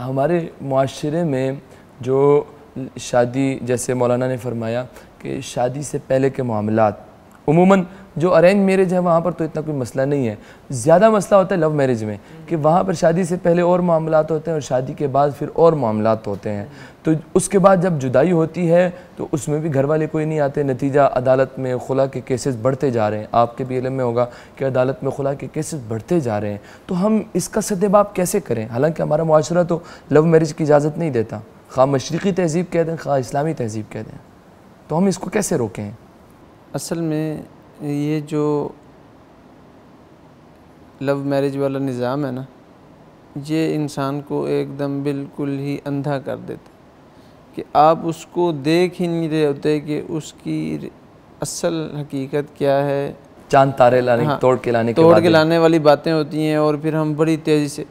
हमारे माशरे में जो शादी जैसे मौलाना ने फरमाया कि शादी से पहले के मामला उमूमा जो अरेंज मैरिज है वहाँ पर तो इतना कोई मसला नहीं है ज़्यादा मसला होता है लव मैरिज में कि वहाँ पर शादी से पहले और मामला होते हैं और शादी के बाद फिर और मामला होते हैं तो उसके बाद जब जुदाई होती है तो उसमें भी घर वाले कोई नहीं आते नतीजा अदालत में खुला के केसेस बढ़ते जा रहे हैं आपके भी इलम में होगा कि अदालत में खुला के केसेस बढ़ते जा रहे हैं तो हम इसका सदबाब कैसे करें हालांकि हमारा माशरा तो लव मैरिज की इजाज़त नहीं देता खा मशरक़ी तहजीब कह दें खा इस्लामी तहजीब कह दें तो हम इसको कैसे रोकें असल में ये जो लव मैरिज वाला निज़ाम है ना ये इंसान को एकदम बिल्कुल ही अंधा कर देता कि आप उसको देख ही नहीं रहे होते कि उसकी असल हकीकत क्या है चांद तारे लाने हाँ, तोड़ के लाने तोड़ के, के लाने वाली बातें होती हैं और फिर हम बड़ी तेज़ी से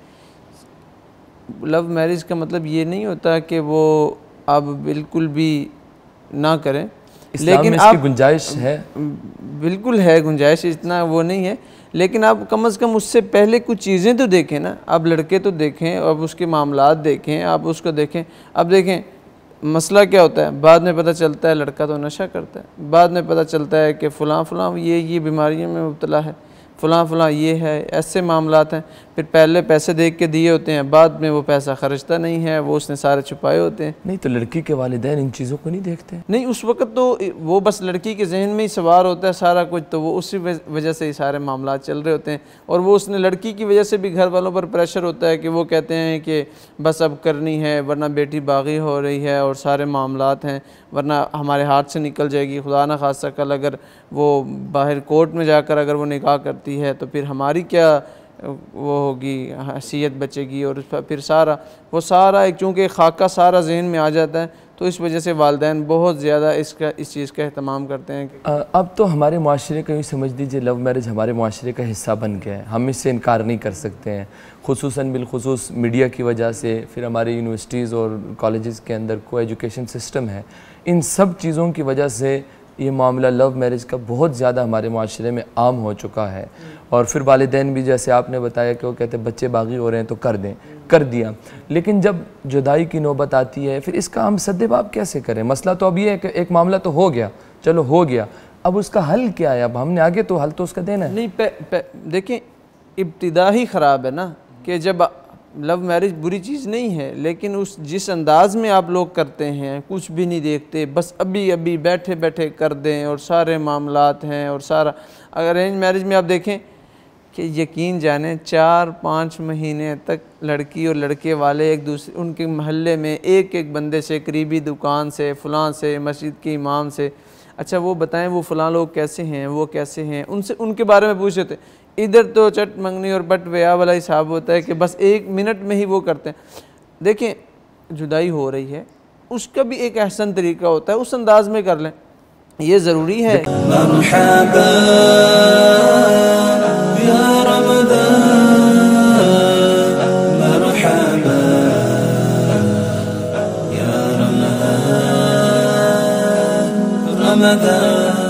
लव मैरिज का मतलब ये नहीं होता कि वो आप बिल्कुल भी ना करें लेकिन में इसकी गुंजाइश है बिल्कुल है गुंजाइश इतना वो नहीं है लेकिन आप कम से कम उससे पहले कुछ चीज़ें तो देखें ना आप लड़के तो देखें अब उसके मामला देखें आप उसको देखें अब देखें मसला क्या होता है बाद में पता चलता है लड़का तो नशा करता है बाद में पता चलता है कि फ़लाँ फ़लाँ ये ये बीमारियों में मुबतला है फ़लाँ फ़लाँ ये है ऐसे मामला हैं फिर पहले पैसे देख के दिए होते हैं बाद में वो पैसा खर्चता नहीं है वो उसने सारे छुपाए होते हैं नहीं तो लड़की के वालदे इन चीज़ों को नहीं देखते नहीं उस वक्त तो वो बस लड़की के जहन में ही सवार होता है सारा कुछ तो वो उसी वजह से ही सारे मामला चल रहे होते हैं और वो उसने लड़की की वजह से भी घर वालों पर प्रेशर होता है कि वो कहते हैं कि बस अब करनी है वरना बेटी बागी हो रही है और सारे मामला हैं वरना हमारे हाथ से निकल जाएगी खुदा न खासा कल अगर वो बाहर कोर्ट में जाकर अगर वो निकाह करती है तो फिर हमारी क्या वो होगी हैसियत बचेगी और उस पर फिर सारा वो सारा एक चूँकि खाका सारा जहन में आ जाता है तो इस वजह से वालदे बहुत ज़्यादा इसका इस चीज़ का अहतमाम करते हैं अब तो हमारे माशरे का यूँ समझ दीजिए लव मैरिज हमारे माशरे का हिस्सा बन गया है हम इससे इनकार नहीं कर सकते हैं खसूस बिलखसूस मीडिया की वजह से फिर हमारे यूनिवर्सिटीज़ और कॉलेज़ के अंदर को एजुकेशन सिस्टम है इन सब चीज़ों की वजह से ये मामला लव मैरिज का बहुत ज़्यादा हमारे माशरे में आम हो चुका है और फिर वालदेन भी जैसे आपने बताया कि वो कहते हैं बच्चे बागी हो रहे हैं तो कर दें कर दिया लेकिन जब जुदाई की नौबत आती है फिर इसका हम सद्देबाब कैसे करें मसला तो अब ये है कि एक मामला तो हो गया चलो हो गया अब उसका हल क्या है अब हमने आगे तो हल तो उसका देना है नहीं देखें इब्तदा ही ख़राब है ना कि जब लव मैरिज बुरी चीज़ नहीं है लेकिन उस जिस अंदाज में आप लोग करते हैं कुछ भी नहीं देखते बस अभी अभी बैठे बैठे कर दें और सारे मामलात हैं और सारा अगर अरेंज मैरिज में आप देखें कि यकीन जाने चार पाँच महीने तक लड़की और लड़के वाले एक दूसरे उनके महल्ले में एक एक बंदे से करीबी दुकान से फ़लाँ से मस्जिद के इमाम से अच्छा वो बताएं वो फ़लाँ लोग कैसे हैं वो कैसे हैं उनसे उनके बारे में पूछ रहे थे इधर तो चट मंगनी और बट व्या वाला हिसाब होता है कि बस एक मिनट में ही वो करते हैं देखें जुदाई हो रही है उसका भी एक अहसन तरीका होता है उस अंदाज में कर लें ये ज़रूरी है